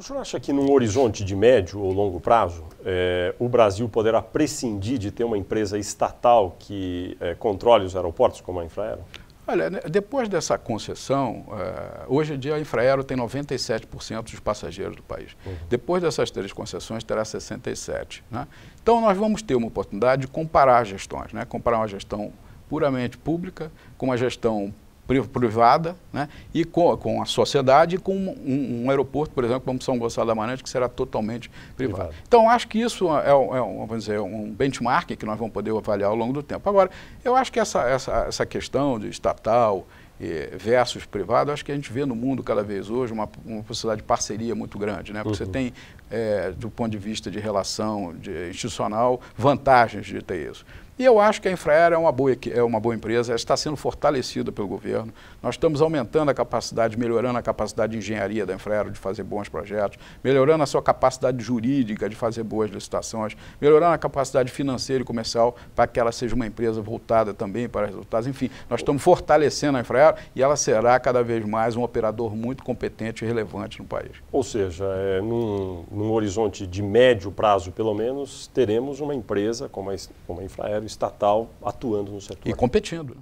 O senhor acha que, num horizonte de médio ou longo prazo, eh, o Brasil poderá prescindir de ter uma empresa estatal que eh, controle os aeroportos, como a Infraero? Olha, né, depois dessa concessão, eh, hoje em dia a Infraero tem 97% dos passageiros do país. Uhum. Depois dessas três concessões, terá 67%. Né? Então, nós vamos ter uma oportunidade de comparar gestões, né? comparar uma gestão puramente pública com uma gestão privada né, e com, com a sociedade, com um, um, aeroporto, por exemplo, como São Gonçalo da Amarante, que será totalmente privado. privado. Então, acho que isso é, é, é um, é vamos dizer, um benchmark que nós vamos poder avaliar ao longo do tempo. Agora, eu acho que essa, essa, essa questão de estatal eh, versus privado, acho que a gente vê no mundo cada vez hoje uma, uma possibilidade de parceria muito grande, né? Porque uhum. você tem é, do ponto de vista de relação de institucional, vantagens de ter isso. E eu acho que a Infraero é uma boa, é uma boa empresa, ela está sendo fortalecida pelo governo. Nós estamos aumentando a capacidade, melhorando a capacidade de engenharia da Infraero de fazer bons projetos, melhorando a sua capacidade jurídica de fazer boas licitações, melhorando a capacidade financeira e comercial para que ela seja uma empresa voltada também para resultados. Enfim, nós estamos fortalecendo a Infraero e ela será cada vez mais um operador muito competente e relevante no país. Ou seja, é, num, num horizonte de médio prazo, pelo menos, teremos uma empresa como a, como a Infraero estatal atuando no setor. E competindo.